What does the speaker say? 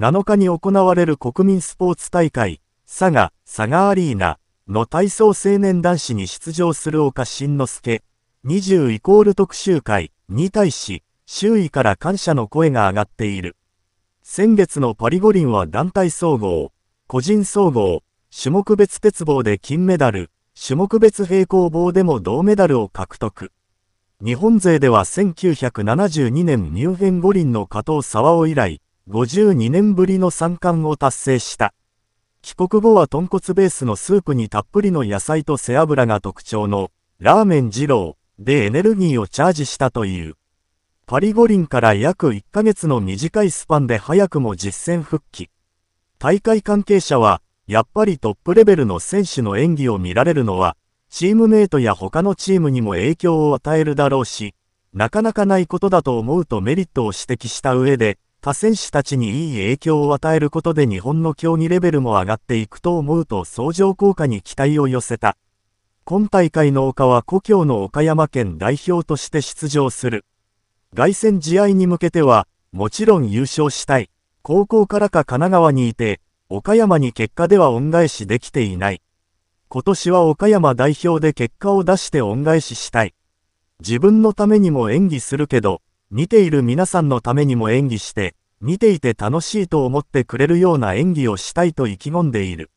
7日に行われる国民スポーツ大会、佐賀、佐賀アリーナの体操青年男子に出場する岡慎之助、20イコール特集会に対し、周囲から感謝の声が上がっている。先月のパリ五輪は団体総合、個人総合、種目別鉄棒で金メダル、種目別平行棒でも銅メダルを獲得。日本勢では1972年ミュンヘン五輪の加藤沢を以来、52年ぶりの三冠を達成した。帰国後は豚骨ベースのスープにたっぷりの野菜と背脂が特徴のラーメン二郎でエネルギーをチャージしたという。パリ五輪から約1ヶ月の短いスパンで早くも実戦復帰。大会関係者は、やっぱりトップレベルの選手の演技を見られるのは、チームメイトや他のチームにも影響を与えるだろうし、なかなかないことだと思うとメリットを指摘した上で、他選手たちにいい影響を与えることで日本の競技レベルも上がっていくと思うと相乗効果に期待を寄せた。今大会の岡は故郷の岡山県代表として出場する。凱旋試合に向けては、もちろん優勝したい。高校からか神奈川にいて、岡山に結果では恩返しできていない。今年は岡山代表で結果を出して恩返ししたい。自分のためにも演技するけど、見ている皆さんのためにも演技して、見ていて楽しいと思ってくれるような演技をしたいと意気込んでいる。